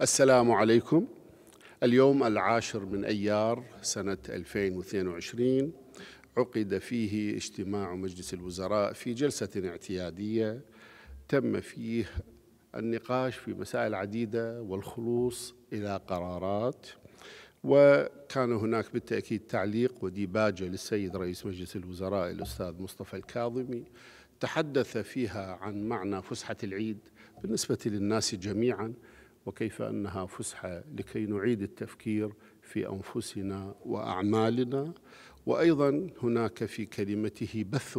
السلام عليكم اليوم العاشر من أيار سنة 2022 عقد فيه اجتماع مجلس الوزراء في جلسة اعتيادية تم فيه النقاش في مسائل عديدة والخلوص إلى قرارات وكان هناك بالتأكيد تعليق وديباجة للسيد رئيس مجلس الوزراء الأستاذ مصطفى الكاظمي تحدث فيها عن معنى فسحة العيد بالنسبة للناس جميعا وكيف انها فسحه لكي نعيد التفكير في انفسنا واعمالنا وايضا هناك في كلمته بث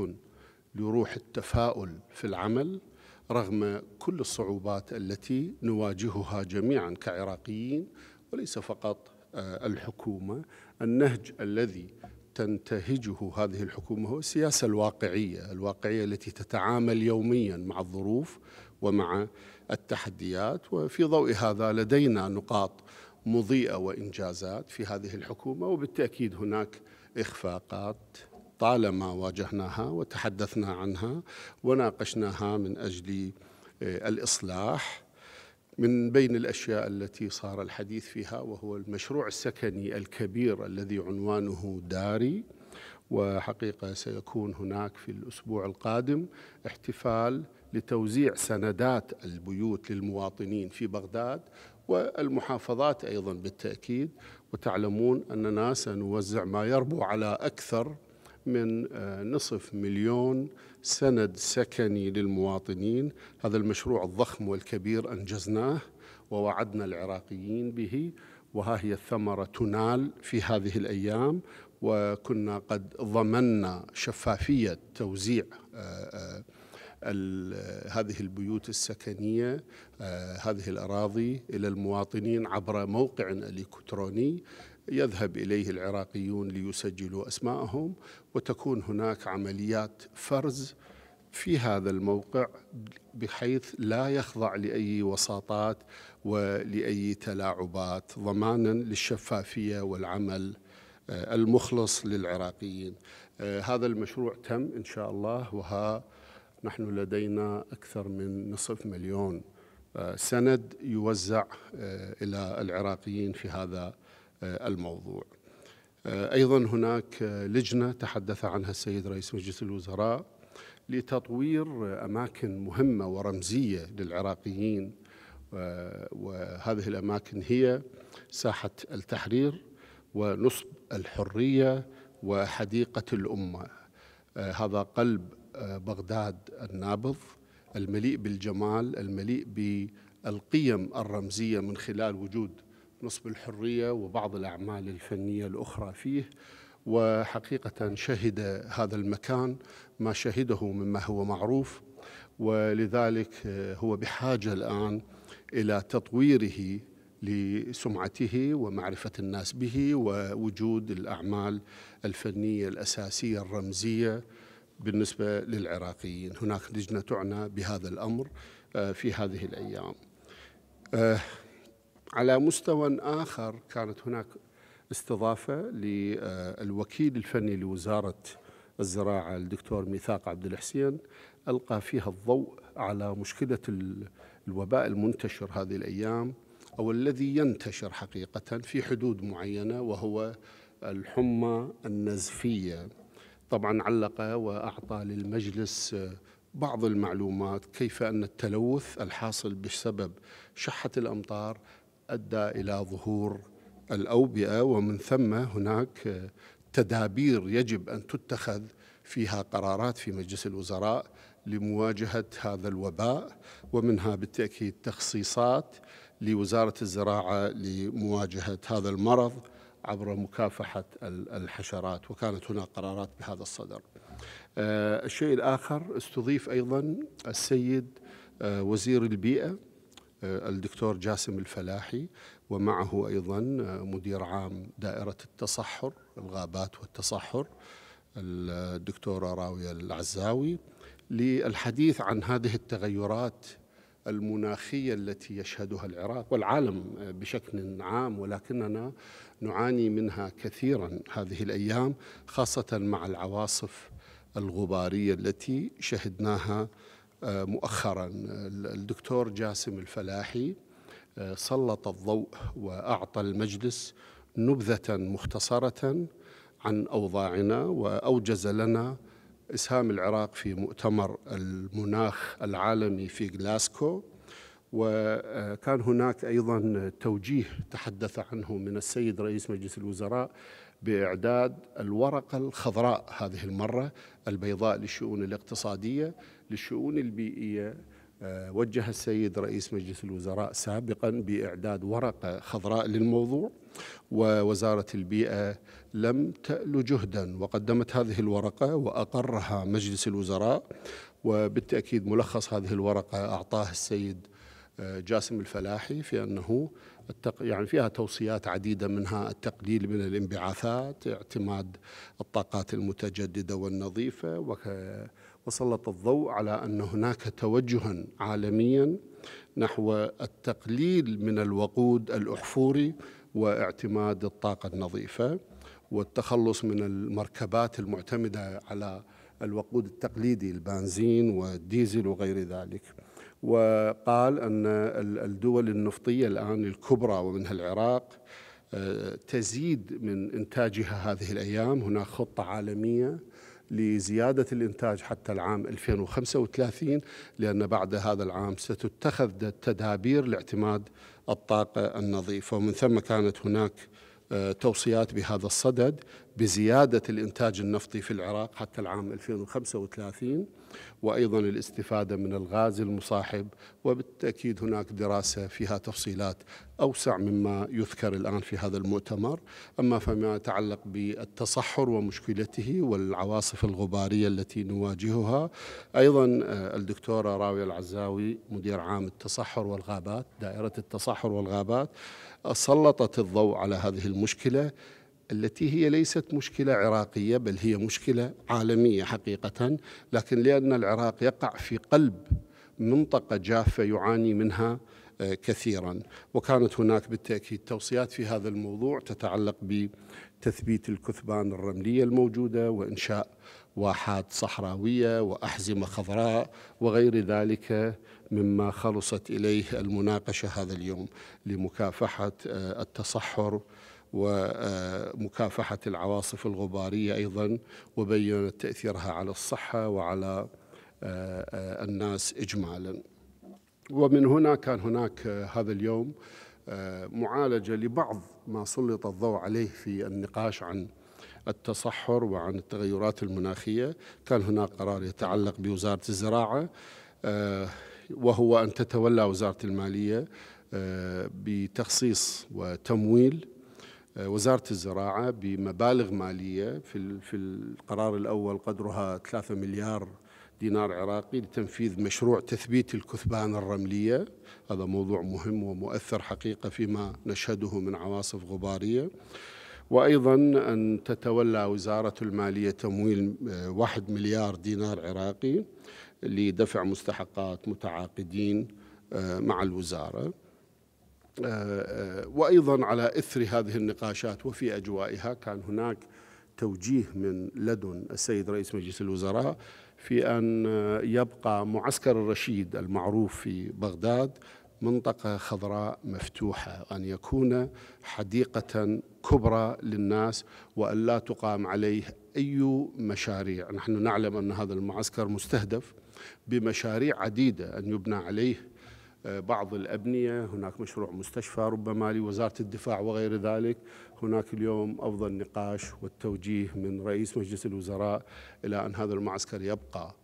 لروح التفاؤل في العمل رغم كل الصعوبات التي نواجهها جميعا كعراقيين وليس فقط آه، الحكومه النهج الذي تنتهجه هذه الحكومه هو السياسه الواقعيه، الواقعيه التي تتعامل يوميا مع الظروف ومع التحديات وفي ضوء هذا لدينا نقاط مضيئة وإنجازات في هذه الحكومة وبالتأكيد هناك إخفاقات طالما واجهناها وتحدثنا عنها وناقشناها من أجل آه، الإصلاح من بين الأشياء التي صار الحديث فيها وهو المشروع السكني الكبير الذي عنوانه داري وحقيقة سيكون هناك في الأسبوع القادم احتفال لتوزيع سندات البيوت للمواطنين في بغداد والمحافظات أيضا بالتأكيد وتعلمون أننا سنوزع ما يربو على أكثر من آه، نصف مليون سند سكني للمواطنين هذا المشروع الضخم والكبير أنجزناه ووعدنا العراقيين به وها هي الثمرة تنال في هذه الأيام وكنا قد ضمنا شفافية توزيع آه، آه، هذه البيوت السكنية آه، هذه الأراضي إلى المواطنين عبر موقع إلكتروني يذهب إليه العراقيون ليسجلوا أسماءهم وتكون هناك عمليات فرز في هذا الموقع بحيث لا يخضع لأي وساطات ولأي تلاعبات ضمانا للشفافية والعمل آه، المخلص للعراقيين آه، هذا المشروع تم إن شاء الله وها نحن لدينا أكثر من نصف مليون آه، سند يوزع آه، إلى العراقيين في هذا آه، الموضوع أيضا هناك لجنة تحدث عنها السيد رئيس مجلس الوزراء لتطوير أماكن مهمة ورمزية للعراقيين وهذه الأماكن هي ساحة التحرير ونصب الحرية وحديقة الأمة هذا قلب بغداد النابض المليء بالجمال المليء بالقيم الرمزية من خلال وجود نصب الحرية وبعض الأعمال الفنية الأخرى فيه وحقيقة شهد هذا المكان ما شهده مما هو معروف ولذلك هو بحاجة الآن إلى تطويره لسمعته ومعرفة الناس به ووجود الأعمال الفنية الأساسية الرمزية بالنسبة للعراقيين هناك لجنة تعنى بهذا الأمر آه، في هذه الأيام آه، على مستوى آخر كانت هناك استضافة للوكيل الفني لوزارة الزراعة الدكتور ميثاق عبد الحسين ألقى فيها الضوء على مشكلة الوباء المنتشر هذه الأيام أو الذي ينتشر حقيقة في حدود معينة وهو الحمى النزفية طبعا علق وأعطى للمجلس بعض المعلومات كيف أن التلوث الحاصل بسبب شحة الأمطار أدى إلى ظهور الأوبئة ومن ثم هناك تدابير يجب أن تتخذ فيها قرارات في مجلس الوزراء لمواجهة هذا الوباء ومنها بالتأكيد تخصيصات لوزارة الزراعة لمواجهة هذا المرض عبر مكافحة الحشرات وكانت هناك قرارات بهذا الصدر آه، الشيء الآخر استضيف أيضا السيد آه، وزير البيئة آه، الدكتور جاسم الفلاحي ومعه أيضا مدير عام دائرة التصحر الغابات والتصحر الدكتورة راوية العزاوي للحديث عن هذه التغيرات المناخيه التي يشهدها العراق والعالم بشكل عام ولكننا نعاني منها كثيرا هذه الايام خاصه مع العواصف الغباريه التي شهدناها آه، مؤخرا الدكتور جاسم الفلاحي آه، سلط الضوء واعطى المجلس نبذه مختصره عن اوضاعنا واوجز لنا إسهام العراق في مؤتمر المناخ العالمي في جلاسكو وكان هناك أيضا توجيه تحدث عنه من السيد رئيس مجلس الوزراء بإعداد الورقة الخضراء هذه المرة البيضاء للشؤون الاقتصادية للشؤون البيئية آه، وجه السيد رئيس مجلس الوزراء سابقا باعداد ورقه خضراء للموضوع ووزاره البيئه لم تأل جهدا وقدمت هذه الورقه واقرها مجلس الوزراء وبالتاكيد ملخص هذه الورقه اعطاه السيد آه، جاسم الفلاحي في انه التق... يعني فيها توصيات عديده منها التقليل من الانبعاثات، اعتماد الطاقات المتجدده والنظيفه وك... وسلط الضوء على أن هناك توجها عالميا نحو التقليل من الوقود الأحفوري واعتماد الطاقة النظيفة والتخلص من المركبات المعتمدة على الوقود التقليدي البنزين والديزل وغير ذلك وقال أن الدول النفطية الآن الكبرى ومنها العراق آه، تزيد من إنتاجها هذه الأيام هناك خطة عالمية لزيادة الإنتاج حتى العام 2035 لأن بعد هذا العام ستتخذ تدابير لاعتماد الطاقة النظيفة ومن ثم كانت هناك آه، توصيات بهذا الصدد بزيادة الإنتاج النفطي في العراق حتى العام 2035 وأيضا الاستفادة من الغاز المصاحب وبالتأكيد هناك دراسة فيها تفصيلات أوسع مما يذكر الآن في هذا المؤتمر أما فيما يتعلق بالتصحر ومشكلته والعواصف الغبارية التي نواجهها أيضا آه، الدكتورة راوية العزاوي مدير عام التصحر والغابات دائرة التصحر والغابات سلطت الضوء على هذه المشكله التي هي ليست مشكلة عراقية بل هي مشكلة عالمية حقيقة لكن لأن العراق يقع في قلب منطقة جافة يعاني منها آه، كثيرا وكانت هناك بالتأكيد توصيات في هذا الموضوع تتعلق بتثبيت الكثبان الرملية الموجودة وإنشاء واحات صحراوية وأحزمة خضراء وغير ذلك مما خلصت إليه المناقشة هذا اليوم لمكافحة آه، التصحر ومكافحة العواصف الغبارية أيضا وبينت تأثيرها على الصحة وعلى آه، آه، الناس إجمالا ومن هنا كان هناك آه، هذا اليوم معالجة لبعض ما سلط الضوء عليه في النقاش عن التصحر وعن التغيرات المناخية كان هناك قرار يتعلق بوزارة الزراعة وهو أن تتولى وزارة المالية بتخصيص وتمويل وزارة الزراعة بمبالغ مالية في في القرار الأول قدرها 3 مليار دينار عراقي لتنفيذ مشروع تثبيت الكثبان الرملية هذا موضوع مهم ومؤثر حقيقة فيما نشهده من عواصف غبارية وأيضا أن تتولى وزارة المالية تمويل آه، واحد مليار دينار عراقي لدفع مستحقات متعاقدين آه، مع الوزارة آه، آه، وايضا على اثر هذه النقاشات وفي اجوائها كان هناك توجيه من لدن السيد رئيس مجلس الوزراء في ان آه، يبقى معسكر الرشيد المعروف في بغداد منطقة خضراء مفتوحة أن يكون حديقة كبرى للناس وأن لا تقام عليه أي مشاريع نحن نعلم أن هذا المعسكر مستهدف بمشاريع عديدة أن يبنى عليه بعض الأبنية هناك مشروع مستشفى ربما لوزارة الدفاع وغير ذلك هناك اليوم أفضل نقاش والتوجيه من رئيس مجلس الوزراء إلى أن هذا المعسكر يبقى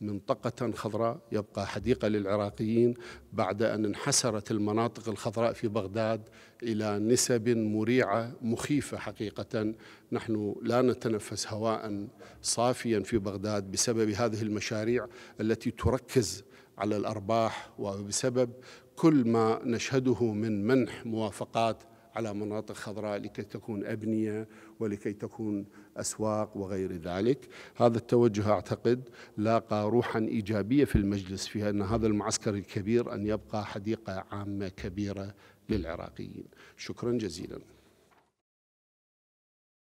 منطقة خضراء يبقى حديقة للعراقيين بعد أن انحسرت المناطق الخضراء في بغداد إلى نسب مريعة مخيفة حقيقة نحن لا نتنفس هواء صافيا في بغداد بسبب هذه المشاريع التي تركز على الأرباح وبسبب كل ما نشهده من منح موافقات على مناطق خضراء لكي تكون أبنية ولكي تكون أسواق وغير ذلك هذا التوجه أعتقد لاقى روحا إيجابية في المجلس في أن هذا المعسكر الكبير أن يبقى حديقة عامة كبيرة للعراقيين شكرا جزيلا